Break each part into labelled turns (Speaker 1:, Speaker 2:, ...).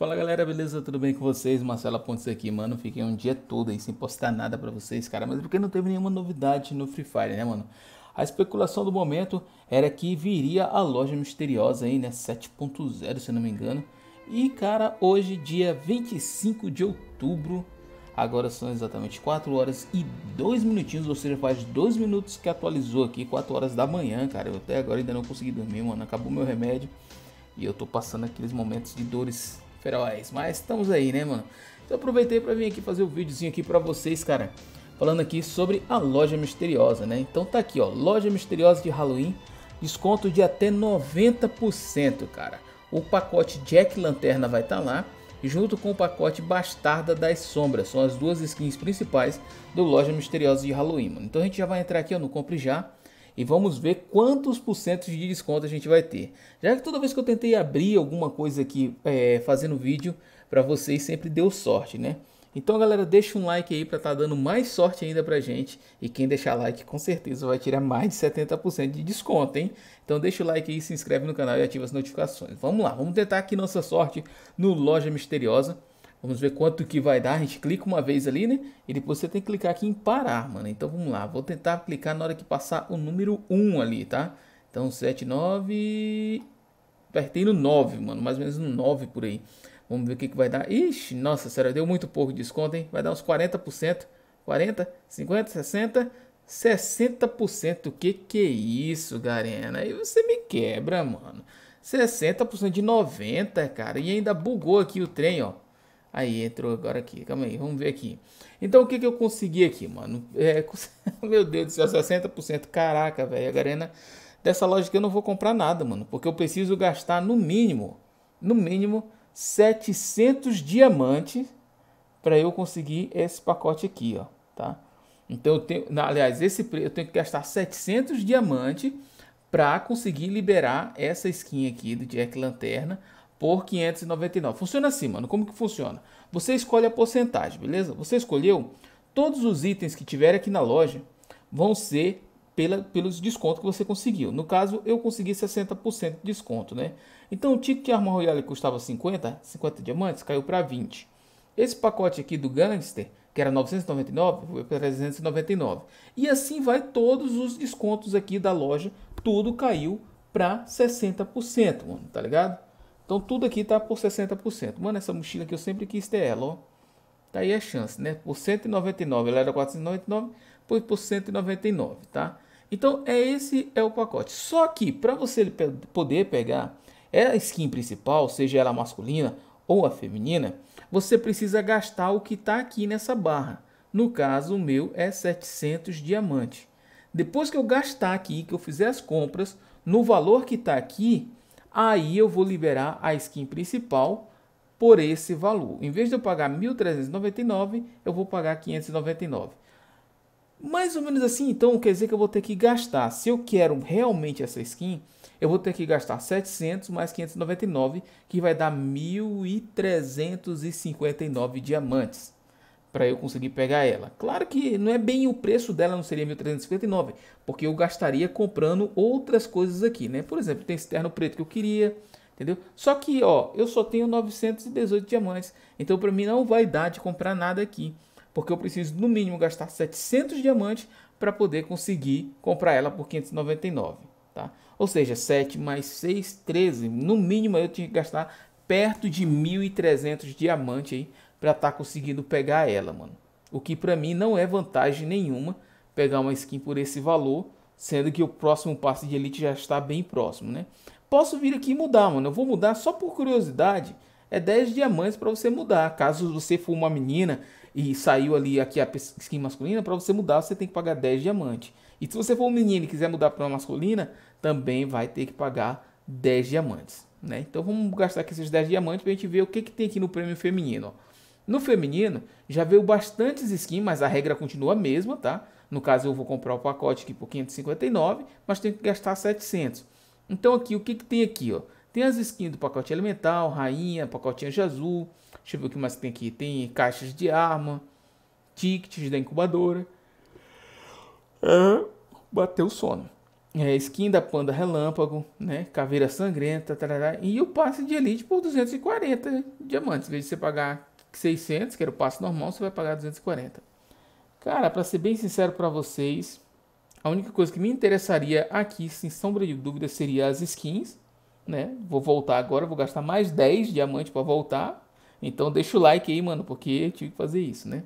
Speaker 1: Fala galera, beleza? Tudo bem com vocês? Marcela Pontes aqui, mano. Fiquei um dia todo aí sem postar nada para vocês, cara. Mas é porque não teve nenhuma novidade no Free Fire, né, mano? A especulação do momento era que viria a loja misteriosa aí, né? 7.0, se não me engano. E, cara, hoje, dia 25 de outubro, agora são exatamente 4 horas e 2 minutinhos, ou seja, faz 2 minutos que atualizou aqui, 4 horas da manhã, cara. Eu até agora ainda não consegui dormir, mano. Acabou meu remédio e eu tô passando aqueles momentos de dores feroz. Mas estamos aí, né, mano? Então aproveitei para vir aqui fazer o um videozinho aqui para vocês, cara. Falando aqui sobre a loja misteriosa, né? Então tá aqui, ó. Loja misteriosa de Halloween. Desconto de até 90%, cara. O pacote Jack Lanterna vai estar tá lá. Junto com o pacote Bastarda das Sombras. São as duas skins principais do Loja Misteriosa de Halloween, mano. Então a gente já vai entrar aqui, ó, no Compre Já e vamos ver quantos por cento de desconto a gente vai ter. Já que toda vez que eu tentei abrir alguma coisa aqui é, fazendo vídeo para vocês sempre deu sorte, né? Então, galera, deixa um like aí para estar tá dando mais sorte ainda para gente. E quem deixar like, com certeza vai tirar mais de 70% de desconto, hein? Então, deixa o like aí, se inscreve no canal e ativa as notificações. Vamos lá, vamos tentar aqui nossa sorte no Loja Misteriosa. Vamos ver quanto que vai dar. A gente clica uma vez ali, né? E depois você tem que clicar aqui em parar, mano. Então vamos lá. Vou tentar clicar na hora que passar o número 1 ali, tá? Então 7, 9... Apertei no 9, mano. Mais ou menos no 9 por aí. Vamos ver o que, que vai dar. Ixi, nossa senhora, deu muito pouco de desconto, hein? Vai dar uns 40%. 40, 50, 60, 60%. O que que é isso, Garena? Aí você me quebra, mano. 60% de 90, cara. E ainda bugou aqui o trem, ó. Aí, entrou agora aqui. Calma aí, vamos ver aqui. Então, o que, que eu consegui aqui, mano? É, meu Deus do céu, 60%. Caraca, velho. A Garena, dessa loja que eu não vou comprar nada, mano. Porque eu preciso gastar, no mínimo, no mínimo, 700 diamantes para eu conseguir esse pacote aqui, ó. Tá? Então, eu tenho, aliás, esse eu tenho que gastar 700 diamantes para conseguir liberar essa skin aqui do Jack Lanterna por 599. Funciona assim, mano. Como que funciona? Você escolhe a porcentagem, beleza? Você escolheu todos os itens que tiver aqui na loja vão ser pela, pelos descontos que você conseguiu. No caso, eu consegui 60% de desconto, né? Então, o ticket de Arma Royale custava 50, 50 diamantes, caiu para 20. Esse pacote aqui do Gangster, que era 999, foi para 399. E assim vai todos os descontos aqui da loja, tudo caiu para 60%, mano, tá ligado? Então tudo aqui está por 60%. Mano, essa mochila que eu sempre quis ter ela, ó. Tá aí a chance, né? Por 199, ela era 499, foi por 199, tá? Então é esse é o pacote. Só que para você poder pegar é a skin principal, seja ela masculina ou a feminina, você precisa gastar o que está aqui nessa barra. No caso, o meu é 700 diamantes. Depois que eu gastar aqui, que eu fizer as compras, no valor que está aqui, aí eu vou liberar a skin principal por esse valor. Em vez de eu pagar 1.399, eu vou pagar 599. Mais ou menos assim, então, quer dizer que eu vou ter que gastar. Se eu quero realmente essa skin, eu vou ter que gastar 700 mais 599, que vai dar 1.359 diamantes para eu conseguir pegar ela. Claro que não é bem o preço dela, não seria 1.359, porque eu gastaria comprando outras coisas aqui, né? Por exemplo, tem esse terno preto que eu queria, entendeu? Só que, ó, eu só tenho 918 diamantes, então para mim não vai dar de comprar nada aqui, porque eu preciso no mínimo gastar 700 diamantes para poder conseguir comprar ela por 599, tá? Ou seja, 7 mais 6, 13, no mínimo eu tinha que gastar perto de 1.300 diamantes aí para estar tá conseguindo pegar ela, mano. O que para mim não é vantagem nenhuma pegar uma skin por esse valor, sendo que o próximo passe de elite já está bem próximo, né? Posso vir aqui mudar, mano. Eu vou mudar só por curiosidade. É 10 diamantes para você mudar. Caso você for uma menina e saiu ali aqui a skin masculina, para você mudar você tem que pagar 10 diamantes. E se você for um menino e quiser mudar para uma masculina, também vai ter que pagar 10 diamantes. Né? Então vamos gastar aqui esses 10 diamantes para a gente ver o que, que tem aqui no prêmio feminino. Ó. No feminino, já veio bastantes skins, mas a regra continua a mesma, tá? No caso, eu vou comprar o pacote aqui por 559, mas tenho que gastar 700. Então aqui, o que, que tem aqui, ó? Tem as skins do pacote elemental, rainha, pacote de azul. Deixa eu ver o que mais tem aqui. Tem caixas de arma, tickets da incubadora. É, bateu o sono. É, skin da panda relâmpago, né? Caveira sangrenta, tarará, e o passe de elite por 240 diamantes, em vez de você pagar 600, que era o passe normal, você vai pagar 240. Cara, para ser bem sincero para vocês, a única coisa que me interessaria aqui, sem sombra de dúvida, seria as skins. Né? Vou voltar agora, vou gastar mais 10 diamantes para voltar. Então deixa o like aí, mano, porque eu tive que fazer isso, né?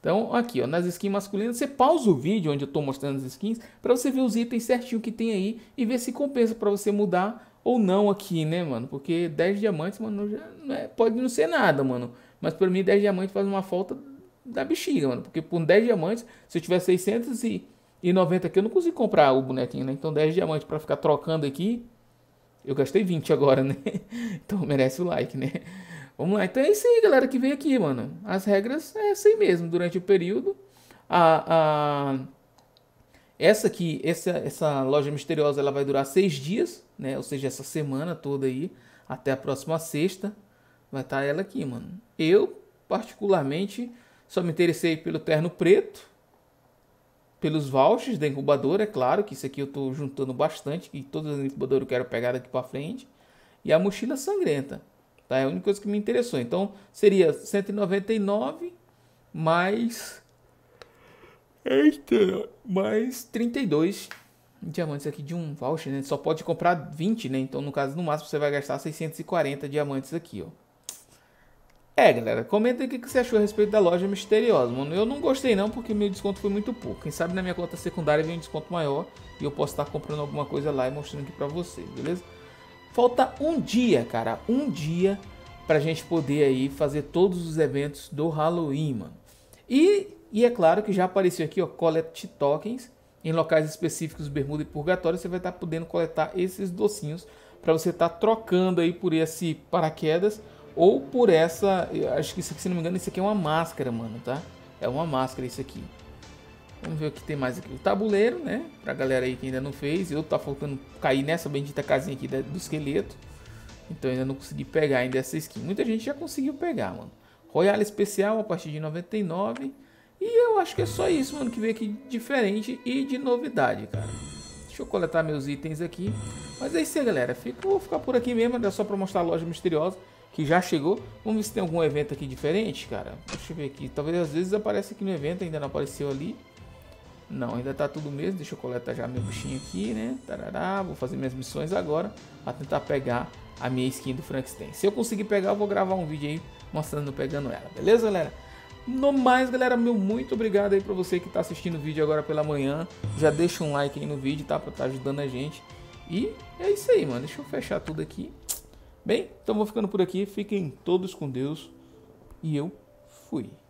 Speaker 1: Então, aqui, ó, nas skins masculinas, você pausa o vídeo onde eu estou mostrando as skins para você ver os itens certinho que tem aí e ver se compensa para você mudar ou não aqui, né, mano? Porque 10 diamantes, mano, não é, pode não ser nada, mano. Mas para mim, 10 diamantes faz uma falta da bexiga, mano. Porque por 10 diamantes, se eu tiver 690 aqui, eu não consigo comprar o bonequinho, né? Então 10 diamantes para ficar trocando aqui. Eu gastei 20 agora, né? Então merece o like, né? Vamos lá. Então é isso aí, galera, que veio aqui, mano. As regras é assim mesmo. Durante o período, a, a... essa aqui, essa, essa loja misteriosa, ela vai durar seis dias, né? Ou seja, essa semana toda aí, até a próxima sexta. Vai estar tá ela aqui, mano. Eu, particularmente, só me interessei pelo terno preto, pelos vouchers da incubadora, é claro, que isso aqui eu estou juntando bastante, que todas as incubadoras eu quero pegar daqui para frente, e a mochila sangrenta, tá? É a única coisa que me interessou. Então, seria 199 mais Eita, mais 32 diamantes aqui de um voucher, né? Só pode comprar 20, né? Então, no caso, no máximo você vai gastar 640 diamantes aqui, ó. É, galera, comenta aqui o que você achou a respeito da loja misteriosa, mano. Eu não gostei não, porque meu desconto foi muito pouco. Quem sabe na minha conta secundária vem um desconto maior e eu posso estar comprando alguma coisa lá e mostrando aqui pra vocês, beleza? Falta um dia, cara, um dia pra gente poder aí fazer todos os eventos do Halloween, mano. E, e é claro que já apareceu aqui, ó, Collect Tokens. Em locais específicos, Bermuda e Purgatório, você vai estar podendo coletar esses docinhos para você estar trocando aí por esse paraquedas ou por essa, acho que isso aqui, se não me engano, isso aqui é uma máscara, mano, tá? É uma máscara isso aqui. Vamos ver o que tem mais aqui. O tabuleiro, né? Pra galera aí que ainda não fez. Eu tá faltando cair nessa bendita casinha aqui do esqueleto. Então ainda não consegui pegar ainda essa skin. Muita gente já conseguiu pegar, mano. Royal Especial a partir de 99. E eu acho que é só isso, mano, que veio aqui diferente e de novidade, cara. Deixa eu coletar meus itens aqui. Mas é isso aí, galera. Fico, vou ficar por aqui mesmo. é só pra mostrar a loja misteriosa que já chegou. Vamos ver se tem algum evento aqui diferente, cara. Deixa eu ver aqui. Talvez às vezes apareça aqui no evento, ainda não apareceu ali. Não, ainda tá tudo mesmo. Deixa eu coletar já meu bichinho aqui, né? Tarará, vou fazer minhas missões agora para tentar pegar a minha skin do Frankenstein. Se eu conseguir pegar, eu vou gravar um vídeo aí mostrando pegando ela. Beleza, galera? No mais, galera, meu muito obrigado aí pra você que tá assistindo o vídeo agora pela manhã. Já deixa um like aí no vídeo, tá? Pra estar tá ajudando a gente. E é isso aí, mano. Deixa eu fechar tudo aqui. Bem, então vou ficando por aqui. Fiquem todos com Deus. E eu fui.